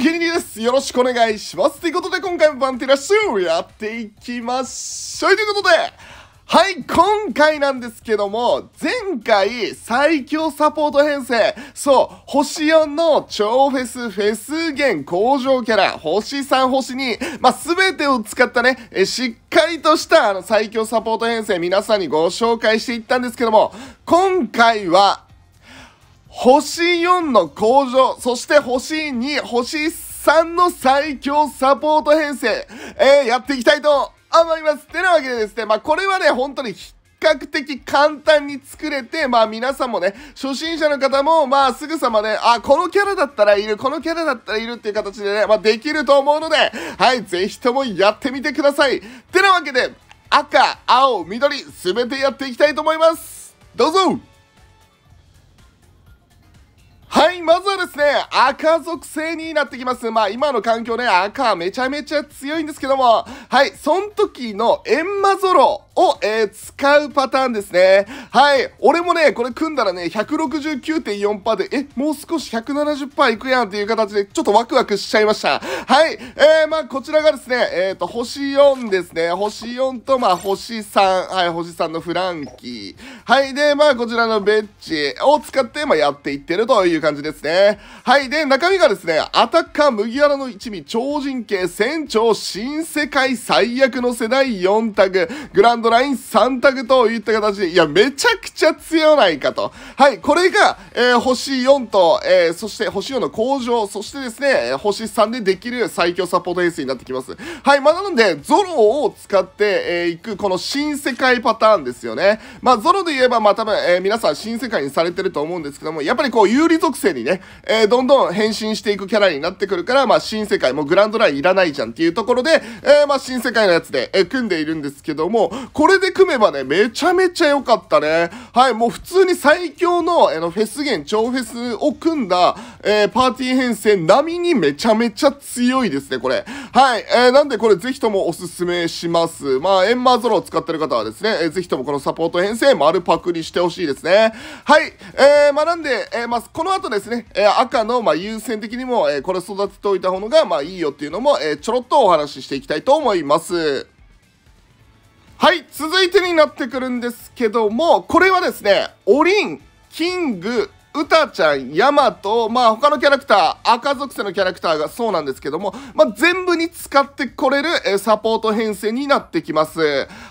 ギリギリです。よろしくお願いします。ということで、今回もバンティラッシュやっていきましょう。ということで、はい、今回なんですけども、前回最強サポート編成、そう、星4の超フェス、フェス弦工場キャラ、星3、星2、ますべてを使ったね、えしっかりとしたあの最強サポート編成皆さんにご紹介していったんですけども、今回は星4の向上、そして星2、星3の最強サポート編成、えー、やっていきたいと思います。てなわけでですね、まあ、これはね、本当に比較的簡単に作れて、まあ皆さんもね、初心者の方も、まあすぐさまね、あ、このキャラだったらいる、このキャラだったらいるっていう形でね、まあできると思うので、はい、ぜひともやってみてください。てなわけで、赤、青、緑、すべてやっていきたいと思います。どうぞはい、まずはですね、赤属性になってきます。まあ、今の環境ね、赤めちゃめちゃ強いんですけども、はい、その時のエンマゾロを、えー、使うパターンですね。はい。俺もね、これ組んだらね、169.4%で、え、もう少し170%いくやんっていう形で、ちょっとワクワクしちゃいました。はい。えー、まあ、こちらがですね、えっ、ー、と、星4ですね。星4と、まあ、星3。はい、星3のフランキー。はい。で、まあ、こちらのベッジを使って、まあ、やっていってるという感じですね。はい。で、中身がですね、アタッカー麦わらの一味、超人系、船長、新世界最悪の世代4タグ、グランドライン3択といった形で、いや、めちゃくちゃ強ないかと。はい、これが、えー、星4と、えー、そして星4の向上、そしてですね、星3でできる最強サポートエースになってきます。はい、まあ、なので、ゾロを使って、えー、く、この新世界パターンですよね。まあ、ゾロで言えば、まあ、多分、えー、皆さん新世界にされてると思うんですけども、やっぱりこう、有利属性にね、えー、どんどん変身していくキャラになってくるから、まあ、新世界、もグランドラインいらないじゃんっていうところで、えー、まあ、新世界のやつで、えー、組んでいるんですけども、これで組めばね、めちゃめちゃ良かったね。はい、もう普通に最強の、あの、フェス弦、超フェスを組んだ、えー、パーティー編成並みにめちゃめちゃ強いですね、これ。はい、えー、なんでこれぜひともおすすめします。まあ、エンマーゾロを使ってる方はですね、えー、ぜひともこのサポート編成丸パクリしてほしいですね。はい、えー、まあなんで、えー、まあ、この後ですね、えー、赤の、まあ、優先的にも、えー、これ育てておいた方が、まあいいよっていうのも、えー、ちょろっとお話ししていきたいと思います。はい、続いてになってくるんですけども、これはですね、オリン、キング、たちゃん、ヤマト、まあ他のキャラクター、赤属性のキャラクターがそうなんですけども、まあ全部に使ってこれる、えサポート編成になってきます。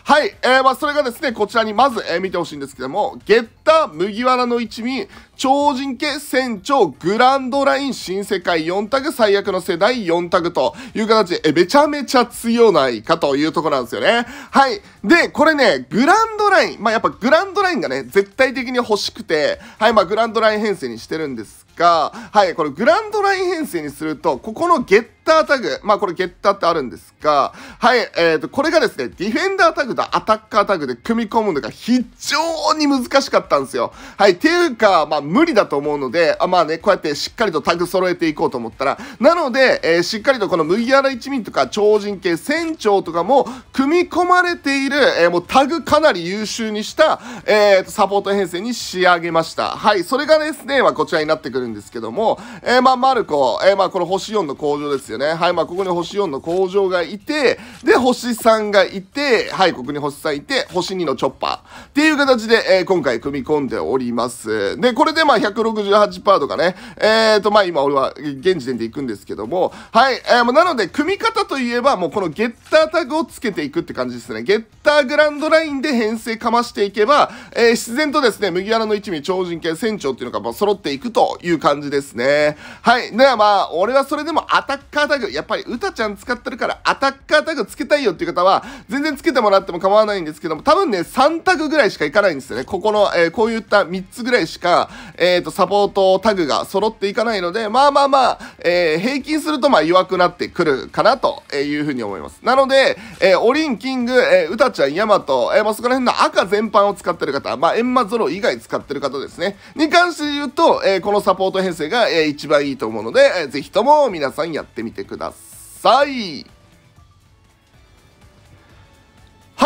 はい、えー、まあそれがですね、こちらにまず、え見てほしいんですけども、ゲッタ、麦わらの一味、超人系船長グランドライン新世界4タグ最悪の世代4タグという形でめちゃめちゃ強ないかというところなんですよね。はい。で、これね、グランドライン。まあ、やっぱグランドラインがね、絶対的に欲しくて、はい、まあ、グランドライン編成にしてるんですが、はい、これグランドライン編成にすると、ここのゲッタータグ、まあこれゲッターってあるんですが、はい、えっ、ー、と、これがですね、ディフェンダータグとアタッカータグで組み込むのが非常に難しかったんですよ。はい、っていうか、まあ無理だと思うので、あまあね、こうやってしっかりとタグ揃えていこうと思ったら、なので、えー、しっかりとこの麦わら一味とか超人系船長とかも組み込まれている、えー、もうタグかなり優秀にした、えー、サポート編成に仕上げました。はい、それがですね、まあこちらになってくるんですけども、えー、まあ、マルコ、えー、まあ、この星4の工場ですよね。はい、まあ、ここに星4の工場がいて、で、星3がいて、はい、ここに星3いて、星2のチョッパーっていう形で、えー、今回組み込んでおります。で、これでまあ、168%とかね、えっ、と、まあ、今俺は現時点で行くんですけども、はい、えー、なので、組み方といえば、もうこのゲッタータグをつけていくって感じですね。ゲッターグランドラインで編成かましていけば、えー、自然とですね、麦わらの一味超人系船長っていうのが、まあ、揃っていくというう感じですね。はい。ではまあ、俺はそれでもアタッカータグ、やっぱり歌ちゃん使ってるからアタッカータグつけたいよっていう方は、全然つけてもらっても構わないんですけども、多分ね、3タグぐらいしかいかないんですよね。ここの、えー、こういった3つぐらいしか、えっ、ー、と、サポートタグが揃っていかないので、まあまあまあ、えー、平均するとまあ弱くなってくるかなというふうに思います。なので、えー、オリン、キング、えー、歌ちゃん、ヤマト、えー、まあそこら辺の赤全般を使ってる方、まあエンマゾロ以外使ってる方ですね。に関して言うと、えー、このサポートポート編成が、えー、一番いいと思うので、えー、ぜひとも皆さんやってみてください。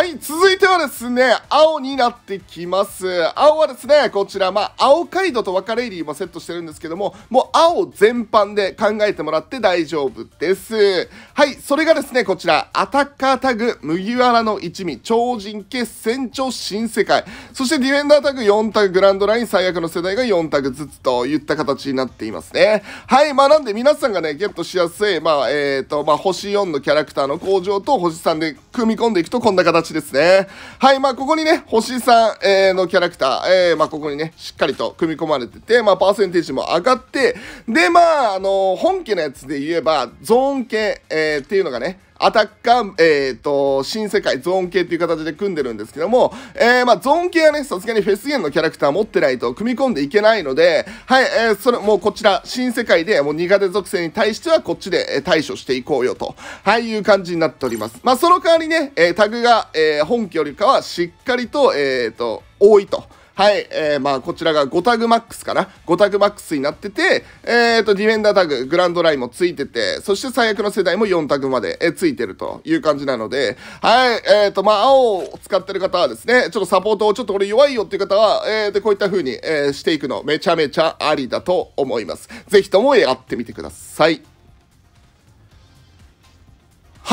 はい、続いてはですね、青になってきます。青はですね、こちら、まあ、青カイドと別れレイリーもセットしてるんですけども、もう青全般で考えてもらって大丈夫です。はい、それがですね、こちら、アタッカータグ、麦わらの一味、超人系船長新世界、そしてディフェンダータグ4タグ、グランドライン、最悪の世代が4タグずつといった形になっていますね。はい、まあ、なんで皆さんがね、ゲットしやすい、まあ、えっ、ー、と、まあ、星4のキャラクターの向上と星3で組み込んでいくとこんな形ですね。はい、まあ、ここにね、星さん、えー、のキャラクター、えー、まあ、ここにね、しっかりと組み込まれてて、まあ、パーセンテージも上がって、で、まあ、あのー、本家のやつで言えば、ゾーン系、えー、っていうのがね、アタッカー、えっ、ー、と、新世界ゾーン系っていう形で組んでるんですけども、えー、まあ、ゾーン系はね、さすがにフェスゲンのキャラクター持ってないと組み込んでいけないので、はい、えー、それ、もうこちら、新世界でもう苦手属性に対してはこっちで対処していこうよと、はい、いう感じになっております。まあ、その代わりね、えタグが、え本家よりかはしっかりと、えっ、と、多いと。はい、えー、まあ、こちらが5タグマックスかな。5タグマックスになってて、えっ、ー、と、ディフェンダータグ、グランドラインもついてて、そして最悪の世代も4タグまで、えー、ついてるという感じなので、はい、えー、と、まあ、青を使ってる方はですね、ちょっとサポートをちょっとこれ弱いよっていう方は、えー、で、こういった風に、えしていくの、めちゃめちゃありだと思います。ぜひともやってみてください。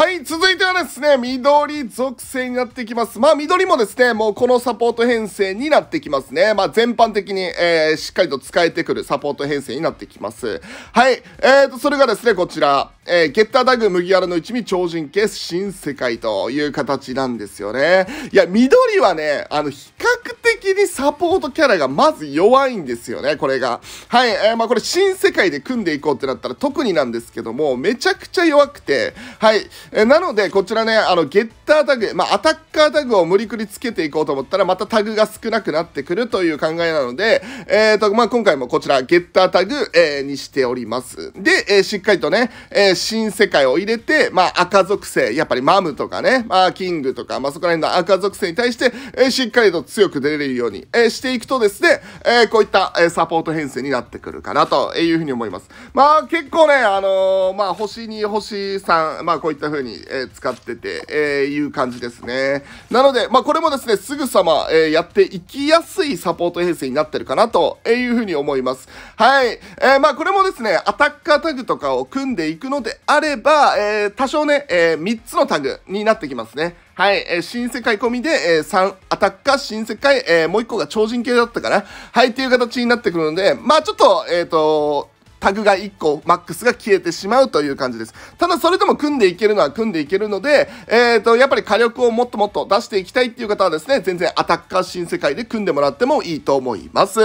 はい、続いてはですね、緑属性になってきます。まあ、緑もですね、もうこのサポート編成になってきますね。まあ、全般的に、えー、しっかりと使えてくるサポート編成になってきます。はい、えーと、それがですね、こちら、えー、ゲッターダグ麦わらの一味超人系新世界という形なんですよね。いや、緑はね、あの、比較的にサポートキャラがまず弱いんですよね、これが。はい、えー、まあ、これ新世界で組んでいこうってなったら特になんですけども、めちゃくちゃ弱くて、はい、えなので、こちらね、あの、ゲッタータグ、まあ、アタッカータグを無理くりつけていこうと思ったら、またタグが少なくなってくるという考えなので、えーと、まあ、今回もこちら、ゲッタータグ、えー、にしております。で、えー、しっかりとね、えー、新世界を入れて、まあ、赤属性、やっぱりマムとかね、まあ、キングとか、まあ、そこら辺の赤属性に対して、えー、しっかりと強く出れるように、えー、していくとですね、えー、こういった、えー、サポート編成になってくるかなというふうに思います。まあ、結構ね、あのー、まあ、星2、星3、まあ、こういったふう風に、えー、使ってて、えー、いう感じですね。なので、まあ、これもですね、すぐさま、えー、やっていきやすいサポート編成になってるかなというふうに思います。はい。えー、まあ、これもですね、アタッカータグとかを組んでいくのであれば、えー、多少ね、えー、3つのタグになってきますね。はい、えー、新世界込みで、えー、3、アタッカー、新世界、えー、もう1個が超人系だったかな。はい、っていう形になってくるので、まあちょっと、えっ、ー、と、タグが1個、マックスが消えてしまうという感じです。ただそれでも組んでいけるのは組んでいけるので、えっ、ー、と、やっぱり火力をもっともっと出していきたいっていう方はですね、全然アタッカー新世界で組んでもらってもいいと思います。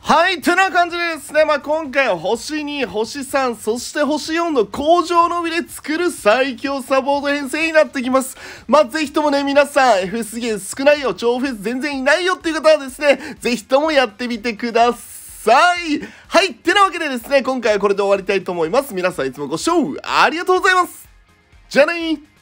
はい、てな感じでですね、まあ、今回は星2、星3、そして星4の工場のみで作る最強サポート編成になってきます。まあ、ぜひともね、皆さん、FS ゲー少ないよ、超フェス全然いないよっていう方はですね、ぜひともやってみてください。さいはいってなわけでですね、今回はこれで終わりたいと思います。皆さんいつもご視聴ありがとうございますじゃあねー